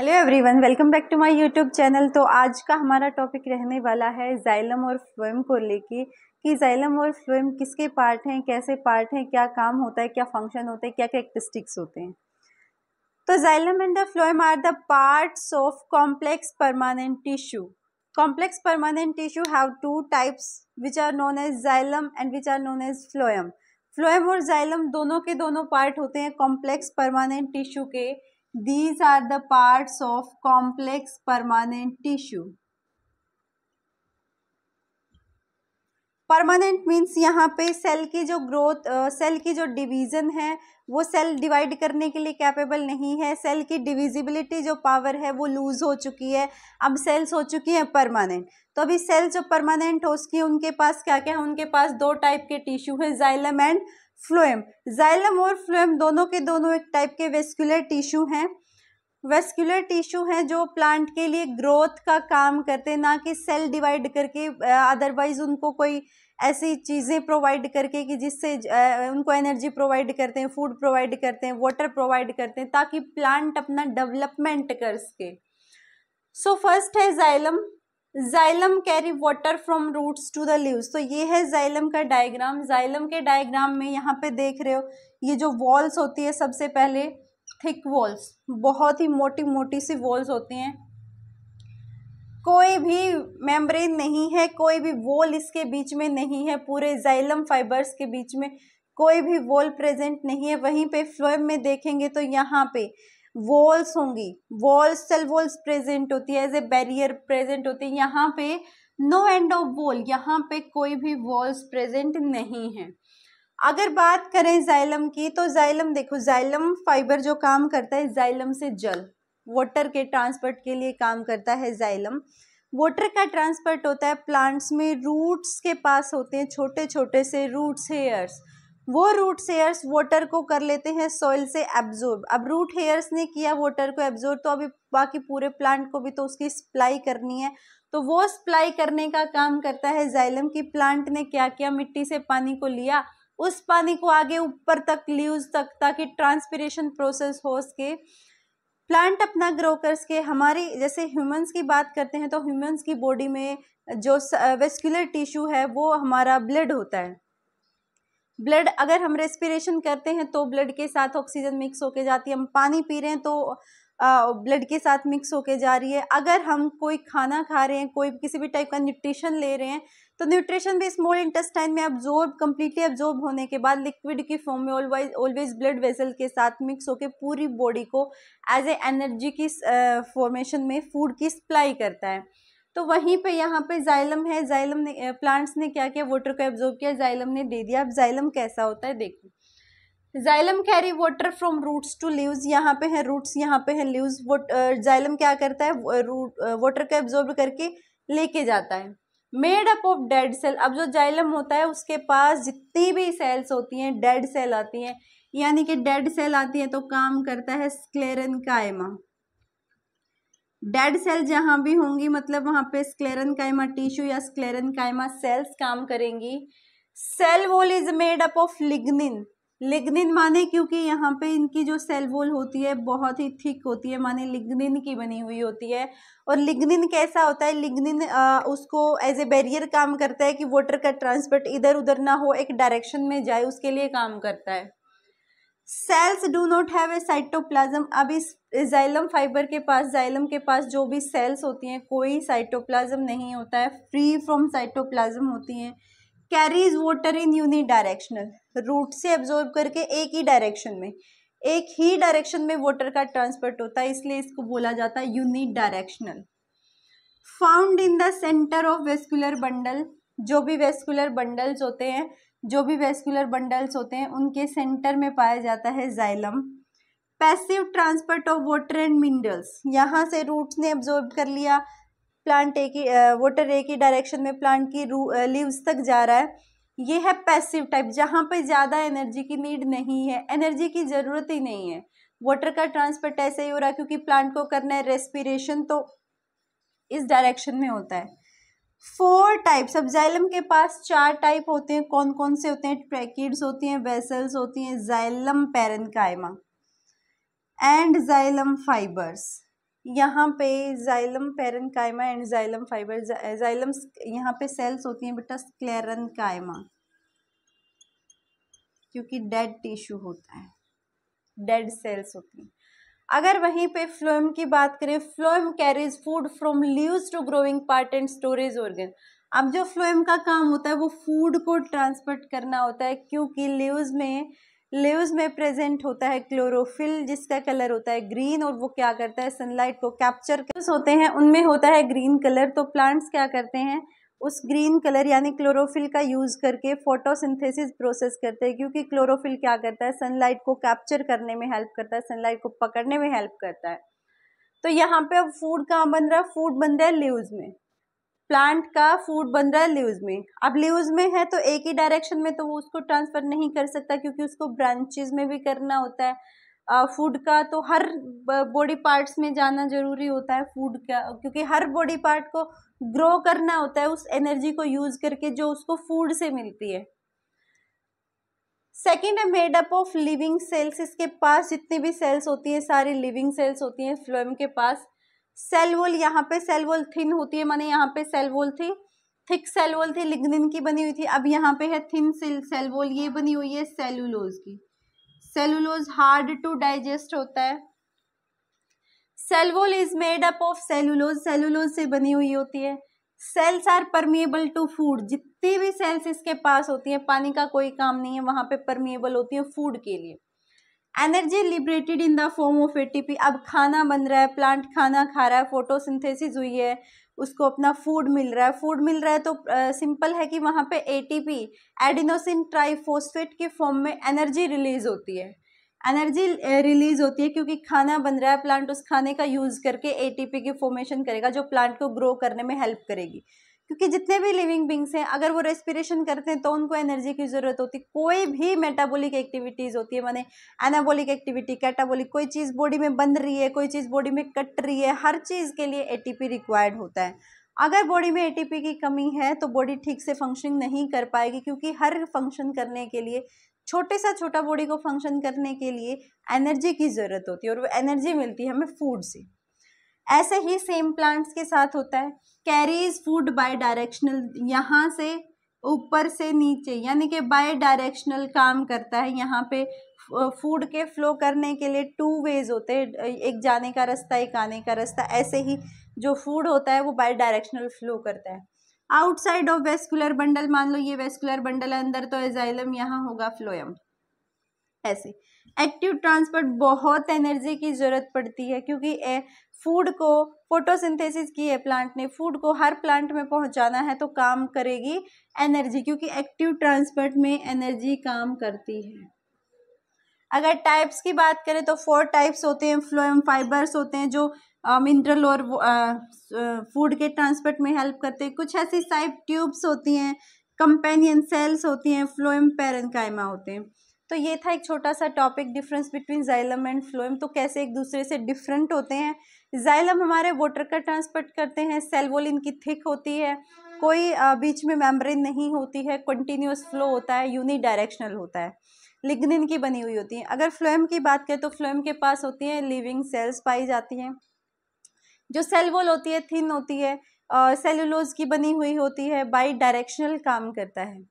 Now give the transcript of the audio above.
Hello everyone welcome back to my YouTube channel तो आज का हमारा टॉपिक रहने वाला है जाइलम और फ्लोएम को लेके कि जाइलम और फ्लोएम किसके पार्ट हैं कैसे पार्ट हैं क्या काम होता है क्या फंक्शन होता है क्या करेक्टरिस्टिक्स होते हैं तो xylem and the phloem are the parts of complex permanent tissue complex permanent tissue have two types which are known as xylem and which are known as phloem phloem और xylem दोनों के दोनों part होते हैं complex permanent tissue के These are the parts of complex permanent tissue. Permanent means यहाँ पे cell की जो ग्रोथ सेल की जो डिवीज़न है वो सेल डिवाइड करने के लिए कैपेबल नहीं है सेल की डिविजिबिलिटी जो पावर है वो लूज़ हो चुकी है अब सेल्स हो चुकी हैं परमानेंट तो अभी सेल जो परमानेंट हो उसकी उनके पास क्या क्या है उनके पास दो टाइप के टिश्यू है जाइलम एंड फ्लोएम जाइलम और फ्लोएम दोनों के दोनों एक टाइप के वेस्कुलर टिश्यू हैं वेस्कुलर टिश्यू हैं जो प्लांट के लिए ग्रोथ का काम करते हैं ना कि सेल डिवाइड करके अदरवाइज उनको कोई ऐसी चीज़ें प्रोवाइड करके कि जिससे उनको एनर्जी प्रोवाइड करते हैं फूड प्रोवाइड करते हैं वाटर प्रोवाइड करते हैं ताकि प्लांट अपना डेवलपमेंट कर सके सो फर्स्ट है xylem xylem carry water from roots to the leaves तो ये है जाइलम का डायग्राम जाइलम के डायग्राम में यहाँ पे देख रहे हो ये जो वॉल्स होती है सबसे पहले थिक वॉल्स बहुत ही मोटी मोटी सी वॉल्स होती हैं कोई भी मेम्ब्रेन नहीं है कोई भी वॉल इसके बीच में नहीं है पूरे जाइलम फाइबर्स के बीच में कोई भी वॉल प्रेजेंट नहीं है वहीं पे फ्लोएम में देखेंगे तो यहाँ पे वॉल्स होंगी वॉल्स सेल वॉल्स प्रेजेंट होती है एज ए बैरियर प्रेजेंट होती है यहाँ पे नो एंड ऑफ वॉल यहाँ पे कोई भी वॉल्स प्रेजेंट नहीं है अगर बात करें जाइलम की तो जाइलम देखो जाइलम फाइबर जो काम करता है जाइलम से जल वाटर के ट्रांसपोर्ट के लिए काम करता है जाइलम वाटर का ट्रांसपोर्ट होता है प्लांट्स में रूट्स के पास होते हैं छोटे छोटे से रूट्स हेयर्स वो रूट हेयर्स वाटर को कर लेते हैं सॉइल से एब्जॉर्ब अब रूट हेयर्स ने किया वाटर को एब्जॉर्ब तो अभी बाकी पूरे प्लांट को भी तो उसकी सप्लाई करनी है तो वो सप्लाई करने का काम करता है जाइलम की प्लांट ने क्या किया मिट्टी से पानी को लिया उस पानी को आगे ऊपर तक लीव्स तक ताकि ट्रांसपीरेशन प्रोसेस हो सके प्लांट अपना ग्रो कर सके हमारी जैसे ह्यूमंस की बात करते हैं तो ह्यूमंस की बॉडी में जो वेस्कुलर टिश्यू uh, है वो हमारा ब्लड होता है ब्लड अगर हम रेस्पिरेशन करते हैं तो ब्लड के साथ ऑक्सीजन मिक्स होके जाती है हम पानी पी रहे हैं तो ब्लड के साथ मिक्स होके जा रही है अगर हम कोई खाना खा रहे हैं कोई किसी भी टाइप का न्यूट्रिशन ले रहे हैं तो न्यूट्रिशन भी स्मॉल इंटेस्टाइन में अब्जॉर्ब कम्प्लीटली अब्जॉर्ब होने के बाद लिक्विड की फॉर्म में ऑलवाइज ऑलवेज ब्लड वेसल के साथ मिक्स होकर पूरी बॉडी को एज ए एनर्जी की फॉर्मेशन में फूड की सप्लाई करता है तो वहीं पे यहाँ पे जाइलम है जाइलम ने प्लांट्स ने क्या किया वाटर को एब्जॉर्ब किया जाइलम ने दे दिया अब जाइलम कैसा होता है देखो xylem carry water from roots to leaves यहाँ पे है रूट्स यहाँ पे है लीव्स जाइलम क्या करता है वाटर को एब्जॉर्ब करके लेके जाता है made up of dead cell अब जो जाइलम होता है उसके पास जितनी भी सेल्स होती हैं डेड सेल आती हैं यानी कि डेड सेल आती है तो काम करता है स्क्लेरन कायमा डेड सेल जहाँ भी होंगी मतलब वहाँ पे स्क्लेरन कायमा टिश्यू या स्क्लेरन कायमा सेल्स काम करेंगी cell wall is made up of lignin lignin माने क्योंकि यहाँ पे इनकी जो सेल वॉल होती है बहुत ही थिक होती है माने लिग्निन की बनी हुई होती है और लिग्निन कैसा होता है लिग्निन उसको एज ए बैरियर काम करता है कि वाटर का ट्रांसपोर्ट इधर उधर ना हो एक डायरेक्शन में जाए उसके लिए काम करता है cells do not have a cytoplasm अब इस जाइलम फाइबर के पास जाइलम के पास जो भी सेल्स होती हैं कोई साइटोप्लाज्म नहीं होता है फ्री फ्रॉम साइटोप्लाज्म होती हैं carries water in unidirectional root से एब्जॉर्ब करके एक ही डायरेक्शन में एक ही डायरेक्शन में वाटर का ट्रांसपोर्ट होता है इसलिए इसको बोला जाता है unidirectional found in the centre of vascular bundle जो भी वेस्कुलर बंडल्स होते हैं जो भी वेस्कुलर बंडल्स होते हैं उनके सेंटर में पाया जाता है xylem passive transport of water and minerals यहाँ से रूट्स ने अब्जॉर्ब कर लिया प्लांट ए की वाटर ए की डायरेक्शन में प्लांट की लीव्स तक जा रहा है ये है पैसिव टाइप जहाँ पे ज़्यादा एनर्जी की नीड नहीं है एनर्जी की ज़रूरत ही नहीं है वाटर का ट्रांसपोर्ट ऐसे ही हो रहा है क्योंकि प्लांट को करना है रेस्पिरेशन तो इस डायरेक्शन में होता है फोर टाइप जाइलम के पास चार टाइप होते हैं कौन कौन से होते हैं ट्रैकिड्स होती हैं वेसल्स होती हैं xylem parenchyma and xylem fibres यहाँ पे xylem parenchyma and xylem fibre xylem यहाँ पे सेल्स होती हैं बेटा स्क्लेरनकाइमा क्योंकि डेड टिश्यू होता है डेड सेल्स होती हैं अगर वहीं पे फ्लोएम की बात करें phloem carries food from leaves to growing part and storage organ अब जो फ्लोएम का काम होता है वो फूड को ट्रांसपोर्ट करना होता है क्योंकि लीव्स में लीव्स में प्रेजेंट होता है क्लोरोफिल जिसका कलर होता है ग्रीन और वो क्या करता है सनलाइट को कैप्चर होते हैं उनमें होता है ग्रीन कलर तो प्लांट्स क्या करते हैं उस ग्रीन कलर यानी क्लोरोफिल का यूज़ करके फोटोसिंथेसिस प्रोसेस करते हैं क्योंकि क्लोरोफिल क्या करता है सनलाइट को कैप्चर करने में हेल्प करता है सनलाइट को पकड़ने में हेल्प करता है तो यहाँ पे अब फूड कहाँ बन रहा है फूड बन रहा है लीव्स में प्लांट का फूड बन रहा है लीव्स में अब लीव्स में है तो एक ही डायरेक्शन में तो वो उसको ट्रांसफ़र नहीं कर सकता क्योंकि उसको ब्रांचेज में भी करना होता है फूड का तो हर बॉडी पार्ट्स में जाना ज़रूरी होता है फूड का क्योंकि हर बॉडी पार्ट को ग्रो करना होता है उस एनर्जी को यूज़ करके जो उसको फूड से मिलती है सेकेंड है made up of living cells इसके पास जितनी भी सेल्स होती हैं सारी लिविंग सेल्स होती हैं फ्लोएम के पास सेल वॉल यहाँ पे सेल वॉल थिन होती है मैंने यहाँ पे सेल वॉल थी थिक सेल वॉल थी लिग्निन की बनी हुई थी अब यहाँ पे है थिन सेल सेल वॉल ये बनी हुई है सेलुलोज की सेलुलोज हार्ड टू डाइजेस्ट होता है cell wall is made up of cellulose cellulose से बनी हुई होती है cells are permeable to food जितनी भी सेल्स इसके पास होती हैं पानी का कोई काम नहीं है वहाँ पे परमिएबल होती है फूड के लिए energy liberated in the form of ATP अब खाना बन रहा है प्लांट खाना खा रहा है फोटोसिंथेसिस हुई है उसको अपना फूड मिल रहा है फूड मिल रहा है तो सिंपल है कि वहाँ पे एटीपी एडिनोसिन ट्राइफोस्फेट के फॉर्म में एनर्जी रिलीज होती है एनर्जी रिलीज होती है क्योंकि खाना बन रहा है प्लांट उस खाने का यूज़ करके एटीपी की फॉर्मेशन करेगा जो प्लांट को ग्रो करने में हेल्प करेगी क्योंकि जितने भी लिविंग बींग्स हैं अगर वो रेस्पिरेशन करते हैं तो उनको एनर्जी की ज़रूरत होती है कोई भी मेटाबॉलिक एक्टिविटीज़ होती है माने एनाबॉलिक एक्टिविटी कैटाबॉलिक कोई चीज़ बॉडी में बन रही है कोई चीज़ बॉडी में कट रही है हर चीज़ के लिए ए रिक्वायर्ड होता है अगर बॉडी में ए की कमी है तो बॉडी ठीक से फंक्शनिंग नहीं कर पाएगी क्योंकि हर फंक्शन करने के लिए छोटे सा छोटा बॉडी को फंक्शन करने के लिए एनर्जी की ज़रूरत होती है और वो एनर्जी मिलती है हमें फूड से ऐसे ही सेम प्लांट्स के साथ होता है कैरीज फूड बाय डायरेक्शनल यहाँ से ऊपर से नीचे यानी कि बाय डायरेक्शनल काम करता है यहाँ पे फूड के फ्लो करने के लिए टू वेज होते हैं एक जाने का रास्ता एक आने का रास्ता ऐसे ही जो फूड होता है वो बाय डायरेक्शनल फ्लो करता है आउटसाइड ऑफ वेस्कुलर बंडल मान लो ये वेस्कुलर बंडल है अंदर तो एजाइलम यहाँ होगा फ्लोयम ऐसे एक्टिव ट्रांसपोर्ट बहुत एनर्जी की ज़रूरत पड़ती है क्योंकि फूड को फोटोसिंथेसिस की है प्लांट ने फूड को हर प्लांट में पहुंचाना है तो काम करेगी एनर्जी क्योंकि एक्टिव ट्रांसपोर्ट में एनर्जी काम करती है अगर टाइप्स की बात करें तो फोर टाइप्स होते हैं फ्लोएम फाइबर्स होते हैं जो मिनरल और फूड के ट्रांसपोर्ट में हेल्प करते हैं कुछ ऐसी साइप ट्यूब्स होती हैं कंपेनियन सेल्स होती हैं फ्लोएम पेरेंकाइमा होते हैं तो ये था एक छोटा सा topic difference between xylem and phloem तो कैसे एक दूसरे से डिफरेंट होते हैं जाइलम हमारे वाटर का ट्रांसपोर्ट करते हैं सेल वॉल इनकी थिक होती है कोई बीच में मेम्ब्रेन नहीं होती है कंटिन्यूस फ्लो होता है यूनी डायरेक्शनल होता है लिग्निन की बनी हुई होती है अगर फ्लोएम की बात करें तो फ्लोएम के पास होती हैं लिविंग सेल्स पाई जाती हैं जो सेल वॉल होती है थिन होती है सेलुलोज की बनी हुई होती है बाई डायरेक्शनल काम करता है